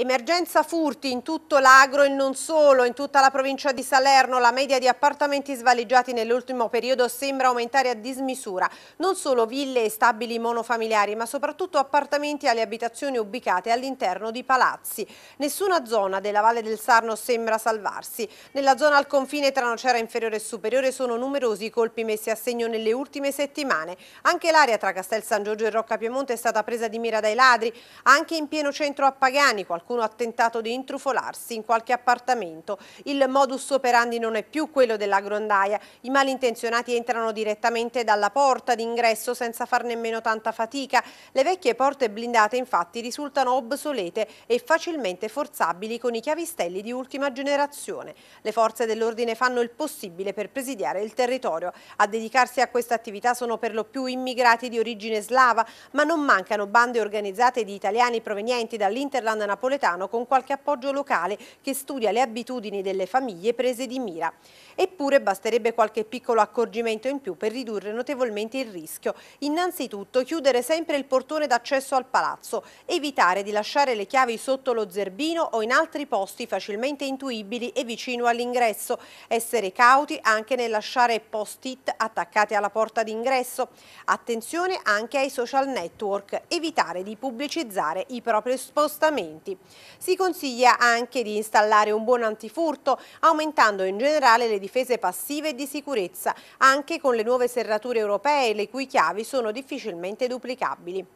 Emergenza furti in tutto l'agro e non solo, in tutta la provincia di Salerno la media di appartamenti svaligiati nell'ultimo periodo sembra aumentare a dismisura, non solo ville e stabili monofamiliari ma soprattutto appartamenti alle abitazioni ubicate all'interno di palazzi. Nessuna zona della Valle del Sarno sembra salvarsi, nella zona al confine tra Nocera Inferiore e Superiore sono numerosi i colpi messi a segno nelle ultime settimane, anche l'area tra Castel San Giorgio e Rocca Piemonte è stata presa di mira dai ladri, anche in pieno centro a Pagani qualcuno qualcuno ha tentato di intrufolarsi in qualche appartamento. Il modus operandi non è più quello della grondaia, i malintenzionati entrano direttamente dalla porta d'ingresso senza far nemmeno tanta fatica. Le vecchie porte blindate infatti risultano obsolete e facilmente forzabili con i chiavistelli di ultima generazione. Le forze dell'ordine fanno il possibile per presidiare il territorio. A dedicarsi a questa attività sono per lo più immigrati di origine slava, ma non mancano bande organizzate di italiani provenienti dall'Interland napoletano napoletano con qualche appoggio locale che studia le abitudini delle famiglie prese di mira. Eppure basterebbe qualche piccolo accorgimento in più per ridurre notevolmente il rischio. Innanzitutto chiudere sempre il portone d'accesso al palazzo, evitare di lasciare le chiavi sotto lo zerbino o in altri posti facilmente intuibili e vicino all'ingresso, essere cauti anche nel lasciare post-it attaccati alla porta d'ingresso, attenzione anche ai social network, evitare di pubblicizzare i propri spostamenti. Si consiglia anche di installare un buon antifurto, aumentando in generale le difese passive e di sicurezza, anche con le nuove serrature europee, le cui chiavi sono difficilmente duplicabili.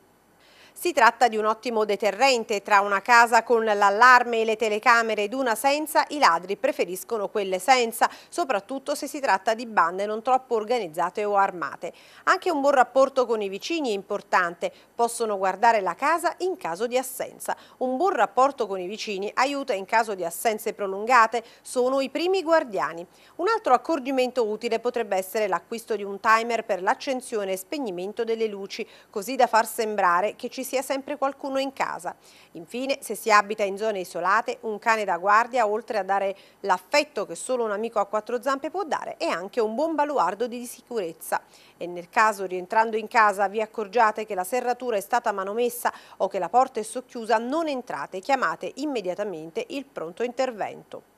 Si tratta di un ottimo deterrente. Tra una casa con l'allarme e le telecamere ed una senza, i ladri preferiscono quelle senza, soprattutto se si tratta di bande non troppo organizzate o armate. Anche un buon rapporto con i vicini è importante. Possono guardare la casa in caso di assenza. Un buon rapporto con i vicini aiuta in caso di assenze prolungate. Sono i primi guardiani. Un altro accorgimento utile potrebbe essere l'acquisto di un timer per l'accensione e spegnimento delle luci, così da far sembrare che ci sia sempre qualcuno in casa. Infine, se si abita in zone isolate, un cane da guardia, oltre a dare l'affetto che solo un amico a quattro zampe può dare, è anche un buon baluardo di sicurezza. E nel caso, rientrando in casa, vi accorgiate che la serratura è stata manomessa o che la porta è socchiusa, non entrate, chiamate immediatamente il pronto intervento.